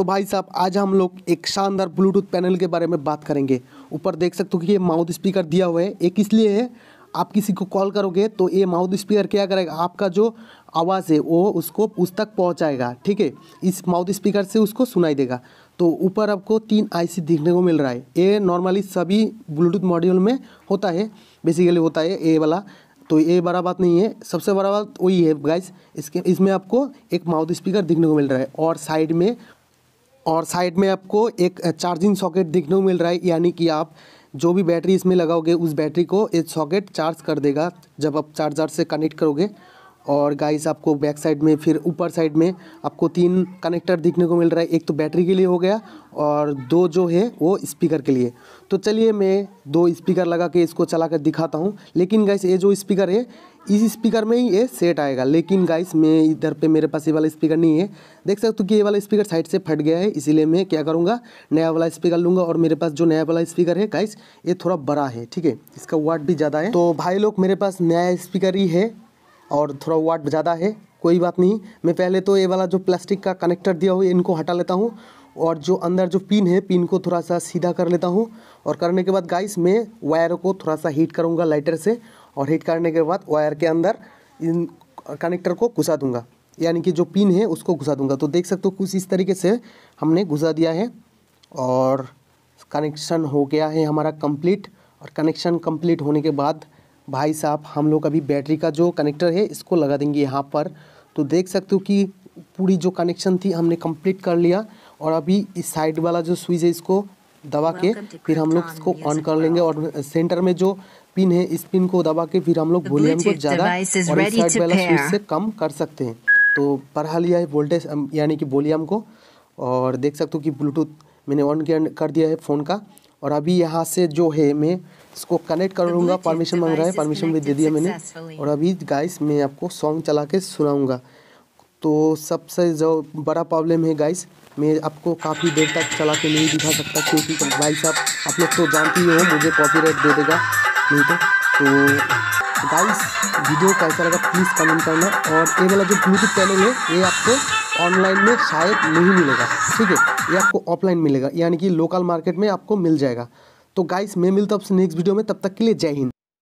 तो भाई साहब आज हम लोग एक शानदार ब्लूटूथ पैनल के बारे में बात करेंगे ऊपर देख सकते हो कि ये माउथ स्पीकर दिया हुआ है एक इसलिए है आप किसी को कॉल करोगे तो ये माउथ स्पीकर क्या करेगा आपका जो आवाज़ है वो उसको उस तक पहुंचाएगा ठीक है इस माउथ स्पीकर से उसको सुनाई देगा तो ऊपर आपको तीन आईसी देखने को मिल रहा है ये नॉर्मली सभी ब्लूटूथ मॉड्यूल में होता है बेसिकली होता है ए वाला तो ये बड़ा बात नहीं है सबसे बड़ा बात वही है गाइस इसके इसमें आपको एक माउथ स्पीकर देखने को मिल रहा है और साइड में और साइड में आपको एक चार्जिंग सॉकेट देखने को मिल रहा है यानी कि आप जो भी बैटरी इसमें लगाओगे उस बैटरी को एक सॉकेट चार्ज कर देगा जब आप चार्जर से कनेक्ट करोगे और गाइस आपको बैक साइड में फिर ऊपर साइड में आपको तीन कनेक्टर दिखने को मिल रहा है एक तो बैटरी के लिए हो गया और दो जो है वो स्पीकर के लिए तो चलिए मैं दो स्पीकर लगा के इसको चला कर दिखाता हूँ लेकिन गाइस ये जो स्पीकर है इस स्पीकर में ही ये सेट आएगा लेकिन गाइस मैं इधर पे मेरे पास ये वाला स्पीकर नहीं है देख सकते हो कि ये वाला स्पीकर साइड से फट गया है इसीलिए मैं क्या करूँगा नया वाला स्पीकर लूँगा और मेरे पास जो नया वाला स्पीकर है गाइस ये थोड़ा बड़ा है ठीक है इसका वाट भी ज़्यादा है तो भाई लोग मेरे पास नया स्पीकर ही है और थोड़ा वाट ज़्यादा है कोई बात नहीं मैं पहले तो ये वाला जो प्लास्टिक का कनेक्टर दिया हुआ इनको हटा लेता हूँ और जो अंदर जो पिन है पिन को थोड़ा सा सीधा कर लेता हूँ और करने के बाद गाइस मैं वायर को थोड़ा सा हीट करूँगा लाइटर से और हीट करने के बाद वायर के अंदर इन कनेक्टर को घुसा दूँगा यानी कि जो पिन है उसको घुसा दूँगा तो देख सकते हो कुछ इस तरीके से हमने घुसा दिया है और कनेक्शन हो गया है हमारा कंप्लीट और कनेक्शन कम्प्लीट होने के बाद भाई साहब हम लोग अभी बैटरी का जो कनेक्टर है इसको लगा देंगे यहाँ पर तो देख सकते हो कि पूरी जो कनेक्शन थी हमने कंप्लीट कर लिया और अभी इस साइड वाला जो स्विच है इसको दबा के फिर हम लोग इसको ऑन कर लेंगे और सेंटर में जो पिन है इस पिन को दबा के फिर हम लोग वॉल्यूम को ज़्यादा और इस साइड वाला स्विच से कम कर सकते हैं तो बढ़ा लिया है वोल्टेज यानी कि वॉल्यूम को और देख सकते हो कि ब्लूटूथ मैंने ऑन कर दिया है फ़ोन का और अभी यहाँ से जो है मैं इसको कनेक्ट कर लूँगा परमिशन मांग रहा है परमिशन भी दे दिया मैंने और अभी गाइस मैं आपको सॉन्ग चला के सुनाऊँगा तो सबसे जो बड़ा प्रॉब्लम है गाइस मैं आपको काफ़ी देर तक चला के नहीं दिखा सकता क्योंकि भाई साहब आप लोग तो जानते ही हो मुझे कॉपीराइट दे देगा नहीं तो तो गाइस वीडियो कैसा लगा प्लीज़ कमेंट करना और ये वाला जो ब्लूटूथ पैनल है ये आपको ऑनलाइन में शायद नहीं मिलेगा ठीक है ये आपको ऑफलाइन मिलेगा यानी कि लोकल मार्केट में आपको मिल जाएगा तो गाइस मैं मिलता हूँ नेक्स्ट वीडियो में तब तक के लिए जय हिंद